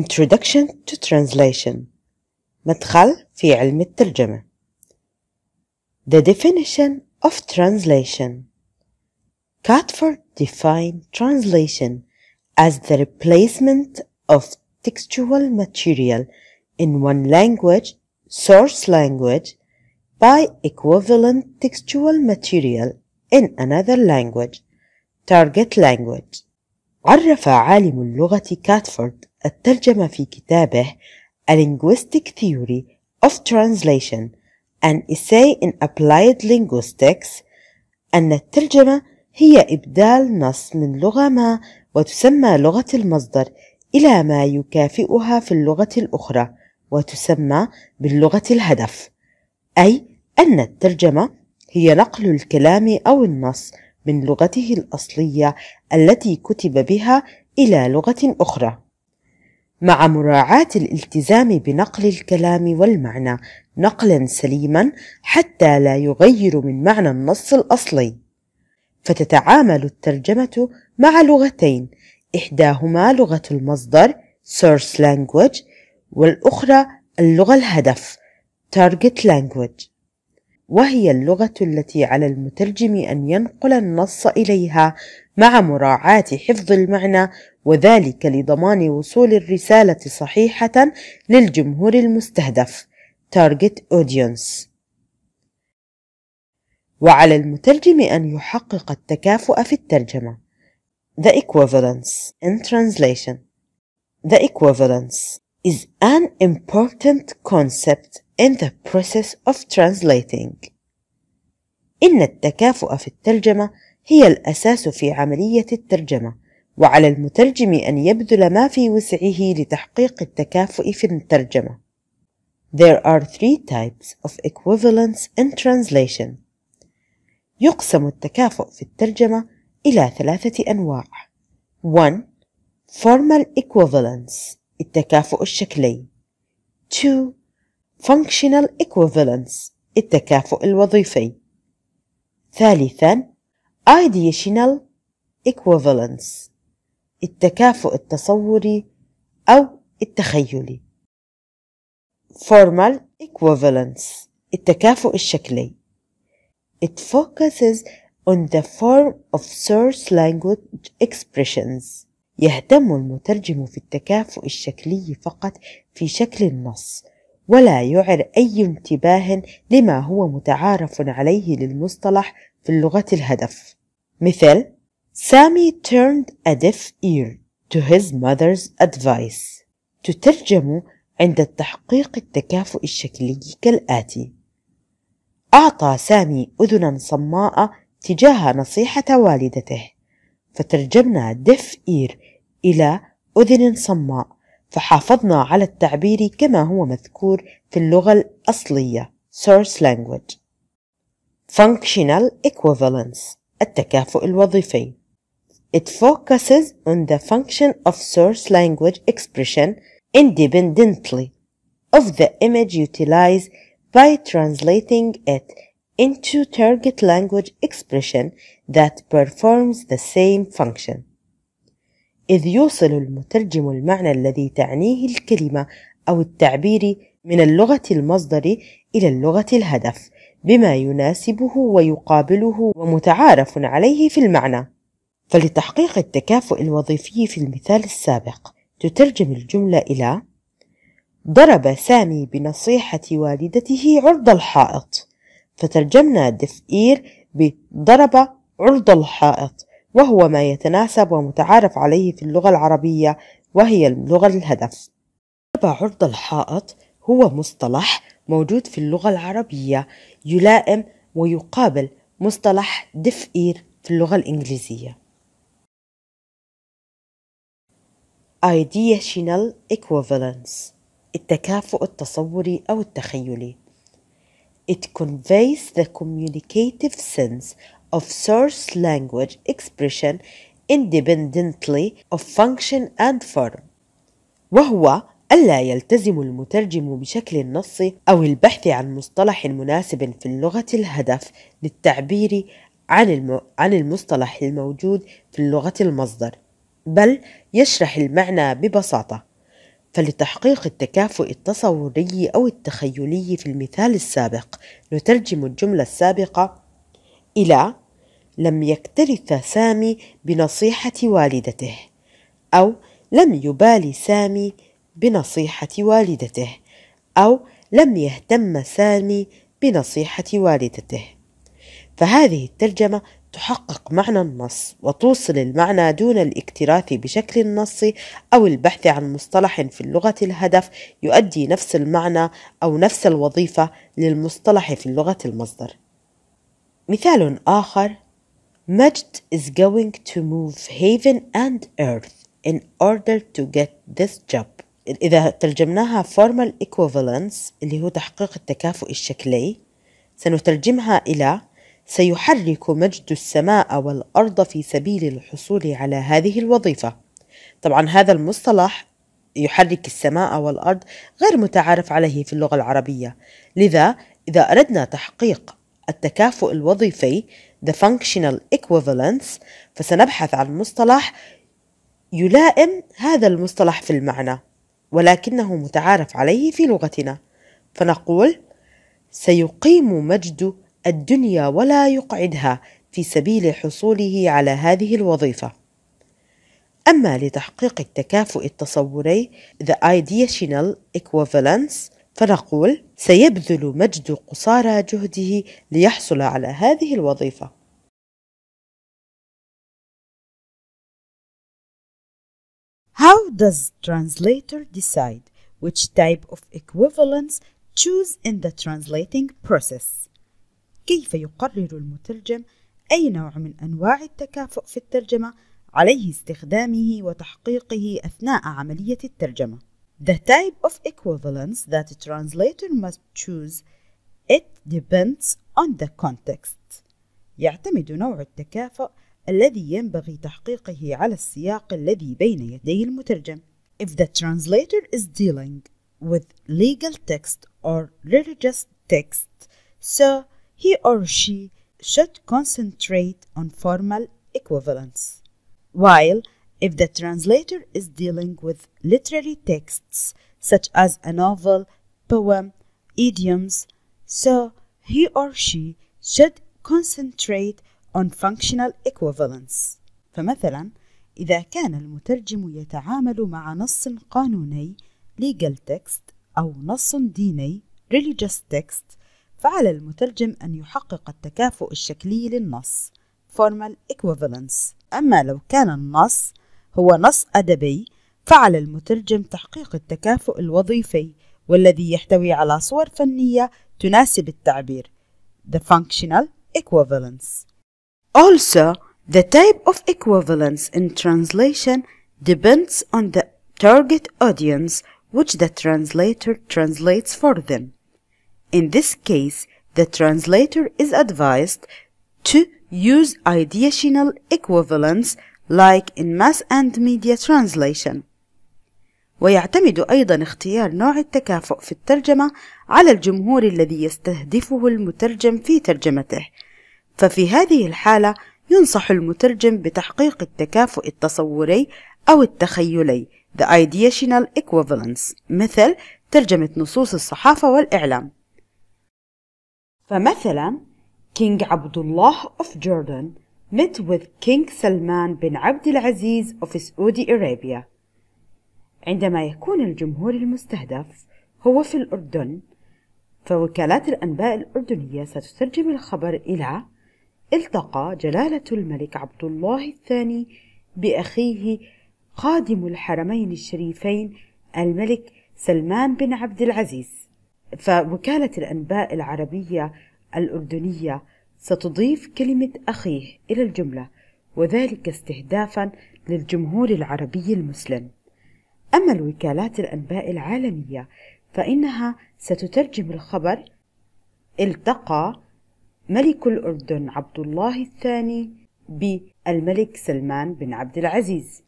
Introduction to Translation مدخل في علم الترجمة The definition of translation Catford defined translation as the replacement of textual material in one language, source language, by equivalent textual material in another language, target language. عرف عالم اللغة كاتفورد الترجمة في كتابه A Linguistic Theory of Translation An Essay in Applied Linguistics أن الترجمة هي إبدال نص من لغة ما وتسمى لغة المصدر إلى ما يكافئها في اللغة الأخرى وتسمى باللغة الهدف أي أن الترجمة هي نقل الكلام أو النص من لغته الأصلية التي كتب بها إلى لغة أخرى مع مراعاة الالتزام بنقل الكلام والمعنى نقلا سليما حتى لا يغير من معنى النص الأصلي فتتعامل الترجمة مع لغتين إحداهما لغة المصدر source language والأخرى اللغة الهدف target language وهي اللغة التي على المترجم أن ينقل النص إليها مع مراعاة حفظ المعنى وذلك لضمان وصول الرسالة صحيحة للجمهور المستهدف Target Audience وعلى المترجم أن يحقق التكافؤ في الترجمة The equivalence in translation The equivalence is an important concept in the process of translating. إن التكافؤ في الترجمة هي الأساس في عملية الترجمة وعلى المترجم أن يبذل ما في وسعه لتحقيق التكافؤ في الترجمة. There are three types of equivalence in translation. يقسم التكافؤ في الترجمة إلى ثلاثة أنواع. 1. Formal equivalence التكافؤ الشكلي. 2. Functional equivalence التكافؤ الوظيفي. ثالثا Ideational equivalence التكافؤ التصوري أو التخيلي Formal equivalence التكافؤ الشكلي It focuses on the form of source language expressions يهتم المترجم في التكافؤ الشكلي فقط في شكل النص ولا يعر أي انتباه لما هو متعارف عليه للمصطلح في اللغة الهدف مثل سامي turned a deaf ear to his mother's advice. تترجم عند التحقيق التكافؤ الشكلي كالآتي: أعطى سامي أذنا صماء تجاه نصيحة والدته، فترجمنا deaf ear إلى أذن صماء، فحافظنا على التعبير كما هو مذكور في اللغة الأصلية source language. Functional equivalence التكافؤ الوظيفي It focuses on the function of source language expression independently of the image utilized by translating it into target language expression that performs the same function. إذ يوصل المترجم المعنى الذي تعنيه الكلمة أو التعبير من اللغة المصدر إلى اللغة الهدف بما يناسبه ويقابله ومتعارف عليه في المعنى. فلتحقيق التكافؤ الوظيفي في المثال السابق تترجم الجملة إلى ضرب سامي بنصيحة والدته عرض الحائط فترجمنا دفئير بضرب عرض الحائط وهو ما يتناسب ومتعارف عليه في اللغة العربية وهي اللغة الهدف ضرب عرض الحائط هو مصطلح موجود في اللغة العربية يلائم ويقابل مصطلح دفئير في اللغة الإنجليزية ideational equivalence التكافؤ التصوري أو التخيلي It conveys the communicative sense of source language expression independently of function and form وهو ألا يلتزم المترجم بشكل النص أو البحث عن مصطلح مناسب في اللغة الهدف للتعبير عن المصطلح الموجود في اللغة المصدر بل يشرح المعنى ببساطة فلتحقيق التكافؤ التصوري أو التخيلي في المثال السابق نترجم الجملة السابقة إلى لم يكترث سامي بنصيحة والدته أو لم يبالي سامي بنصيحة والدته أو لم يهتم سامي بنصيحة والدته فهذه الترجمة تحقق معنى النص وتوصل المعنى دون الاكتراث بشكل النص أو البحث عن مصطلح في اللغة الهدف يؤدي نفس المعنى أو نفس الوظيفة للمصطلح في اللغة المصدر. مثال آخر: مجد is going to move heaven and earth in order to get this job. إذا ترجمناها formal equivalence اللي هو تحقيق التكافؤ الشكلي سنترجمها إلى سيحرك مجد السماء والأرض في سبيل الحصول على هذه الوظيفة طبعا هذا المصطلح يحرك السماء والأرض غير متعارف عليه في اللغة العربية لذا إذا أردنا تحقيق التكافؤ الوظيفي the functional equivalence فسنبحث عن مصطلح يلائم هذا المصطلح في المعنى ولكنه متعارف عليه في لغتنا فنقول سيقيم مجد الدنيا ولا يقعدها في سبيل حصوله على هذه الوظيفة. أما لتحقيق التكافؤ التصوري The Ideational Equivalence فنقول سيبذل مجد قصارى جهده ليحصل على هذه الوظيفه How does translator decide which type of equivalence choose in the translating process? كيف يقرر المترجم أي نوع من أنواع التكافؤ في الترجمة عليه استخدامه وتحقيقه أثناء عملية الترجمة. The type of equivalence that a translator must choose it depends on the context. يعتمد نوع التكافؤ الذي ينبغي تحقيقه على السياق الذي بين يدي المترجم. If the translator is dealing with legal text or religious text, so he or she should concentrate on formal equivalence. While if the translator is dealing with literary texts such as a novel, poem, idioms, so he or she should concentrate on functional equivalence. فمثلا إذا كان المترجم يتعامل مع نص قانوني legal text أو نص ديني religious text فعلى المترجم أن يحقق التكافؤ الشكلي للنص formal equivalence أما لو كان النص هو نص أدبي فعلى المترجم تحقيق التكافؤ الوظيفي والذي يحتوي على صور فنية تناسب التعبير the functional equivalence Also, the type of equivalence in translation depends on the target audience which the translator translates for them. In this case, the translator is advised to use ideational equivalents like in mass and media translation. ويعتمد أيضا اختيار نوع التكافؤ في الترجمة على الجمهور الذي يستهدفه المترجم في ترجمته، ففي هذه الحالة ينصح المترجم بتحقيق التكافؤ التصوري أو التخيلي the ideational equivalence مثل ترجمة نصوص الصحافة والإعلام فمثلا King عبد الله of Jordan met with King سلمان بن عبد العزيز of Saudi Arabia عندما يكون الجمهور المستهدف هو في الأردن فوكالات الأنباء الأردنية ستترجم الخبر إلى التقى جلالة الملك عبد الله الثاني بأخيه قادم الحرمين الشريفين الملك سلمان بن عبد العزيز فوكالة الأنباء العربية الأردنية ستضيف كلمة أخيه إلى الجملة وذلك استهدافا للجمهور العربي المسلم أما الوكالات الأنباء العالمية فإنها ستترجم الخبر التقى ملك الأردن عبد الله الثاني بالملك سلمان بن عبد العزيز